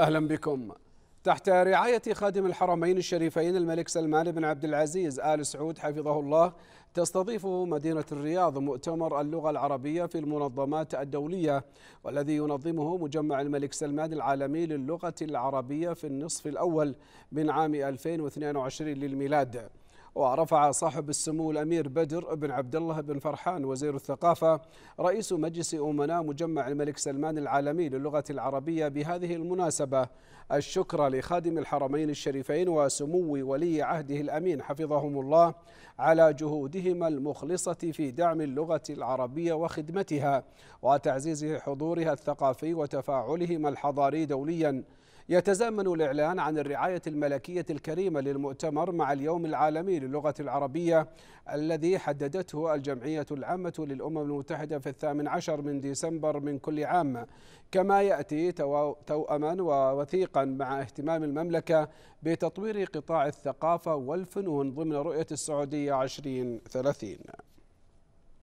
أهلا بكم تحت رعاية خادم الحرمين الشريفين الملك سلمان بن عبد العزيز آل سعود حفظه الله تستضيف مدينة الرياض مؤتمر اللغة العربية في المنظمات الدولية والذي ينظمه مجمع الملك سلمان العالمي للغة العربية في النصف الأول من عام 2022 للميلاد ورفع صاحب السمو الامير بدر بن عبد الله بن فرحان وزير الثقافه رئيس مجلس امناء مجمع الملك سلمان العالمي للغه العربيه بهذه المناسبه الشكر لخادم الحرمين الشريفين وسمو ولي عهده الامين حفظهم الله على جهودهما المخلصه في دعم اللغه العربيه وخدمتها وتعزيز حضورها الثقافي وتفاعلهما الحضاري دوليا يتزامن الاعلان عن الرعايه الملكيه الكريمه للمؤتمر مع اليوم العالمي للغة العربية الذي حددته الجمعية العامة للأمم المتحدة في الثامن عشر من ديسمبر من كل عام كما يأتي توأما ووثيقا مع اهتمام المملكة بتطوير قطاع الثقافة والفنون ضمن رؤية السعودية 2030